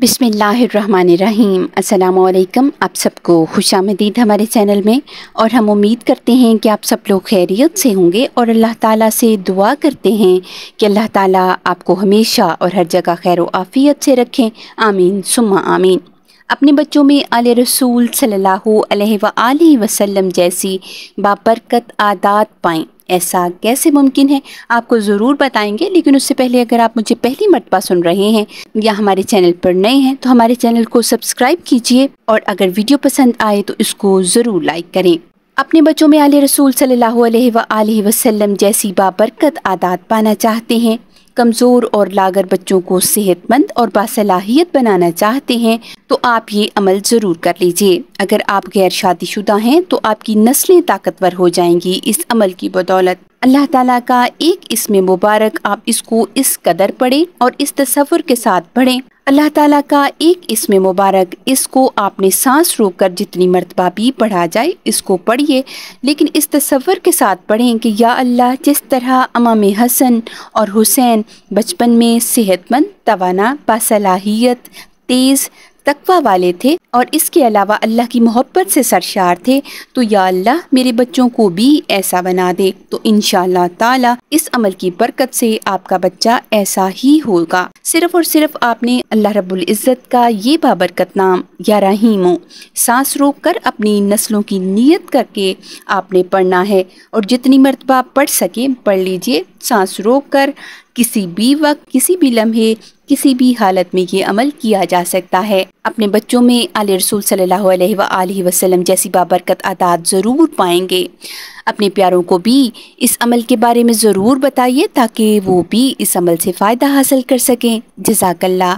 बिसमीम् अल्लाम आप सबको खुश आमदीद हमारे चैनल में और हम उम्मीद करते हैं कि आप सब लोग खैरियत से होंगे और अल्लाह ताला से दुआ करते हैं कि अल्लाह ताला आपको हमेशा और हर जगह खैर आफ़ियत से रखें आमीन सुम्मा आमीन अपने बच्चों में आल रसूल सल्लल्लाहु अलैहि वसल्लम जैसी बाबरकत आदात पाएँ ऐसा कैसे मुमकिन है आपको ज़रूर बताएंगे लेकिन उससे पहले अगर आप मुझे पहली मरतबा सुन रहे हैं या हमारे चैनल पर नए हैं तो हमारे चैनल को सब्सक्राइब कीजिए और अगर वीडियो पसंद आए तो इसको ज़रूर लाइक करें अपने बच्चों में आल रसूल सल्लल्लाहु अलैहि वसल्लम जैसी बाबरकत आदात पाना चाहते हैं कमज़ोर और लागर बच्चों को सेहतमंद और बासलाहियत बनाना चाहते हैं तो आप ये अमल ज़रूर कर लीजिए अगर आप गैर शादीशुदा हैं तो आपकी नस्लें ताकतवर हो जाएंगी इस अमल की बदौलत अल्लाह ताला का एक इसमें मुबारक आप इसको इस कदर पढ़ें और इस तस्वुर के साथ पढ़ें अल्लाह ताला का एक इसमें मुबारक इसको आपने सांस रोक कर जितनी मरतबा भी पढ़ा जाए इसको पढ़िए लेकिन इस तस्वर के साथ पढ़ें कि या अल्लाह जिस तरह अमाम हसन और हुसैन बचपन में सेहतमंद तोाना बासलाहियत तेज़ तकवा वाले थे और इसके अलावा अल्लाह की मोहब्बत से सरशार थे तो या अल्लाह मेरे बच्चों को भी ऐसा बना दे तो इन ताला इस अमल की बरकत से आपका बच्चा ऐसा ही होगा सिर्फ और सिर्फ आपने अल्लाह रब्बुल इज़्ज़त का ये बाबरकत नाम या रहीमो सांस रोक कर अपनी नस्लों की नीयत करके आपने पढ़ना है और जितनी मरतबा पढ़ सके पढ़ लीजिए सांस रोक कर किसी भी वक्त किसी भी लम्हे किसी भी हालत में ये अमल किया जा सकता है अपने बच्चों में आल रसूल सल्लल्लाहु अलैहि वसल्लम जैसी बाबरकत आदात ज़रूर पाएंगे अपने प्यारों को भी इस अमल के बारे में ज़रूर बताइए ताकि वो भी इस अमल से फ़ायदा हासिल कर सकें जजाकल्ला